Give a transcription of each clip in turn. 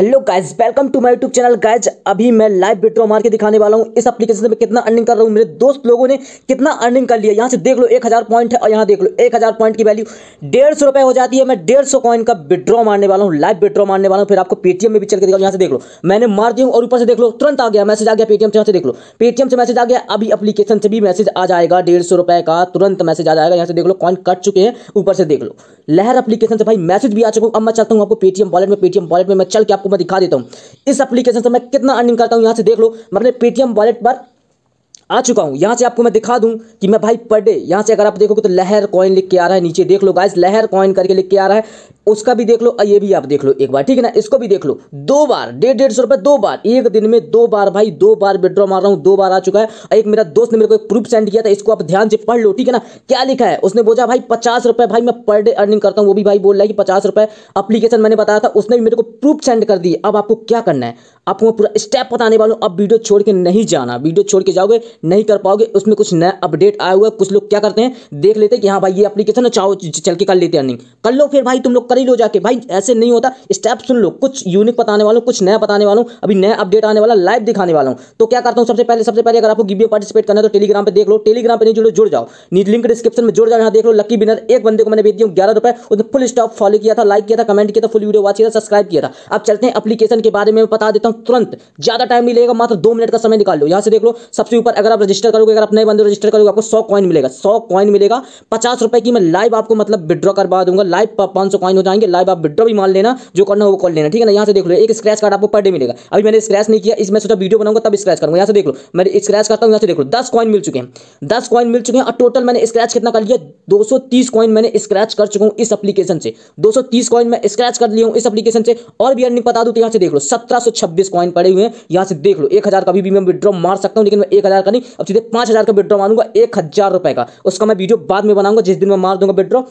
hello guys welcome to my YouTube channel guys अभी मैं live withdraw मार के दिखाने वाला हूँ इस एप्लीकेशन से मैं कितना अर्निंग कर रहा हूँ मेरे दोस्त लोगों ने कितना अर्निंग कर लिया यहाँ से देख लो एक हज़ार पॉइंट है और यहाँ देख लो एक हज़ार पॉइंट की वैल्यू डेढ़ सौ रुपये हो जाती है मैं डेढ़ सौ कॉइन का विड्रॉ मारने वाला हूँ लाइव विड्रॉ मारने वाला हूँ फिर आपको पेटीएम में भी चल के दिखा यहाँ से देख लो मैंने मार दिया और ऊपर से देख लो तुरंत आ गया मैसेज आ गया पेटीएम से यहाँ से देख लो पेटीएम से मैसेज आ गया अभी अपलीकेशन से भी मैसेज आ जाएगा डेढ़ सौ का तुरंत मैसेज आ जाएगा यहाँ से देख लो कॉइन कट चुके हैं ऊपर से देख लो लहर अपलीकेशन से भाई मैसेज भी आ चुका हूँ अब मैं चलता हूँ आपको पेटीएम वॉलेट में पेटीएम वॉलेट में मैं चल के आपको मैं दिखा देता हूँ इस एप्लीकेशन से मैं कितना अर्निंग करता हूँ यहाँ से देख लो मैं अपने पेटीएम वॉलेट पर आ चुका हूँ यहाँ से आपको मैं दिखा दूँ कि मैं भाई पर डे यहाँ से अगर आप देखोगे तो लहर कॉइन लिख के आ रहा है नीचे देख लो गाइस लहर कॉइन करके लिख के आ रहा है उसका भी देख लो ये भी आप देख लो एक बार ठीक है ना इसको भी देख लो दो बार डेढ़ डेढ़ सौ रुपए दो बार एक दिन में दो बार भाई दो बार विड्रॉ मार रहा हूं दो बार आ चुका है एक मेरा दोस्त ने मेरे को एक प्रूफ सेंड किया था इसको आप ध्यान से पढ़ लो ठीक है ना क्या लिखा है उसने बोला भाई पचास रुपए भाई मैं पर डे अर्निंग करता हूं वो भी भाई बोल रहा है कि पचास रुपए अप्लीकेशन मैंने बताया था उसने भी मेरे को प्रूफ सेंड कर दिए अब आपको क्या करना है आपको मैं पूरा स्टेप बताने वाला अब वीडियो छोड़ के नहीं जाना वीडियो छोड़ के जाओगे नहीं कर पाओगे उसमें कुछ नया अपडेट आया हुआ है कुछ लोग क्या करते हैं देख लेते हैं कि हाँ भाई ये अप्लीकेशन है चाहो चल के कर लेते अर्निंग कर लो फिर भाई तुम लोग कर ही लो जाके भाई ऐसे नहीं होता स्टेप सुन लो कुछ यूनिक बताने वालों कुछ नया बताने वालों अभी नया अपडेट आने वाला लाइव दिखाने वाला हूँ तो क्या करता हूँ सबसे पहले सबसे पहले अगर आपको गिबी पार्टिसिपेट करना है तो टेलीग्राम पर देख लो टेलीग्राम पर नहीं जुड़ो जुड़ जाओ लिंक डिस्क्रिप्शन में जुड़ जाओ यहाँ देख लो लकी बिनर एक बंदे को मैंने भेज दिया ग्यारह रुपए उसने फुल स्टॉप फॉलो किया था लाइक किया था कमेंट किया था फुल वीडियो वॉच किया था सब्सक्राइब किया था अब चलते हैं अपलीकेशन के बारे में बता देता हूँ तुरंत ज्यादा टाइम नहीं लेगा मात्र दो मिनट का समय निकाल लो यहाँ से देख लो सबसे ऊपर अगर आप रजिस्टर करोगे अगर आप नए बंदे रजिस्टर करोगे आपको सौ कॉइन मिलेगा सौ कॉइन मिलेगा पचास रुपए की मैं लाइव आपको मतलब विड्रॉ करवा दूंगा लाइव पांच सौ कॉइन हो जाएंगे लाइव आप विड्रॉ भी मान लेना जो करना हो वो कर लेना ठीक है ना यहाँ से देख लो एक स्क्रैच कार्ड आपको पर डे मिलेगा अभी मैंने स्क्रैच नहीं किया इसमें सोचा वीडियो बनाऊंगा तब स्क्रैच करूंगा यहाँ से देख लो मैं स्क्रैच करता हूँ यहाँ से देख लो दस कॉइन मिल चुके हैं दस कॉइन मिल चुके हैं और टोटल मैंने स्क्रैच कितना कर लिया दो सौ कॉइन मैंने स्क्रैच कर चुका हूँ इस अपलीकेशन से दो सौ कॉइन मैं स्क्रैच कर लिया हूँ इस अपलीकेशन से और भी अर्निंग बता दू तो यहाँ से देख लो सत्रह कॉइन पड़े हुए हैं यहाँ से देख लो एक हज़ार का भी मैं विड्रॉ मार सकता हूँ लेकिन मैं एक हज़ार का नहीं अब सीधे पाँच हज़ार का विड्रॉ मारूंगा एक हज़ार रुपये का उसका मैं वीडियो बाद में बनाऊंगा जिस दिन मैं मार दूंगा विड्रॉ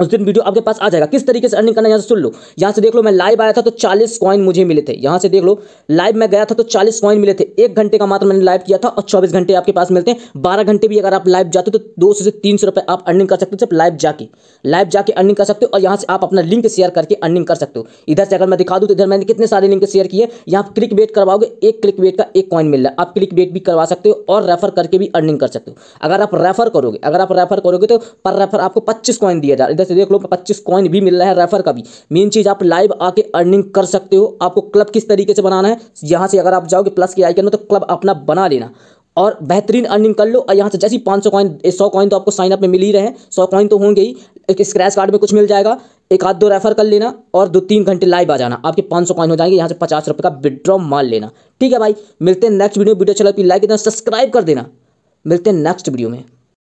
उस दिन वीडियो आपके पास आ जाएगा किस तरीके से अर्निंग करना यहाँ से सुन लो यहाँ से देख लो मैं लाइव आया था तो 40 कॉइन मुझे मिले थे यहाँ से देख लो लाइव मैं गया था तो 40 कॉइन मिले थे एक घंटे का मात्र मैंने लाइव किया था और 24 घंटे आपके पास मिलते हैं 12 घंटे भी अगर आप लाइव जाते हो तो दो से तीन सौ आप अर्निंग कर सकते हो सिर्फ लाइव जाके लाइव जाके अर्निंग कर सकते हो और यहाँ से आप अपना लिंक शेयर करके अर्निंग कर सकते हो इधर से अगर मैं दिखा दूँ तो इधर मैंने कितने सारे लिंक शेयर किए यहाँ क्लिक बेट करवाओगे एक क्लिक बेट का एक कॉइन मिल रहा है आप क्लिक बेट भी करवा सकते हो और रेफर करके भी अर्निंग कर सकते हो अगर आप रेफर करोगे अगर आप रेफर करोगे तो पर रेफर आपको पच्चीस कॉइन दिया जा रहा है से देख लो पच्चीस कॉइन भी मिल रहा है रेफर का भी मेन चीज़ आप लाइव आके अर्निंग कर सकते हो आपको क्लब किस तरीके से बनाना है यहाँ से अगर आप जाओगे प्लस के आई तो क्लब अपना बना लेना और बेहतरीन अर्निंग कर लो और यहाँ से जैसे ही पाँच सौ कॉइन सौ कॉइन तो आपको साइन अप में मिल ही रहे हैं सौ कॉइन तो होंगे ही एक स्क्रैच कार्ड में कुछ मिल जाएगा एक आध दो रेफर कर लेना और दो तीन घंटे लाइव आ जाना आपके पाँच सौ कॉइन हो जाएंगे यहाँ से पचास रुपये का विड्रॉ मार लेना ठीक है भाई मिलते हैं नेक्स्ट वीडियो वीडियो चला लाइक देना सब्सक्राइब कर देना मिलते हैं नेक्स्ट वीडियो में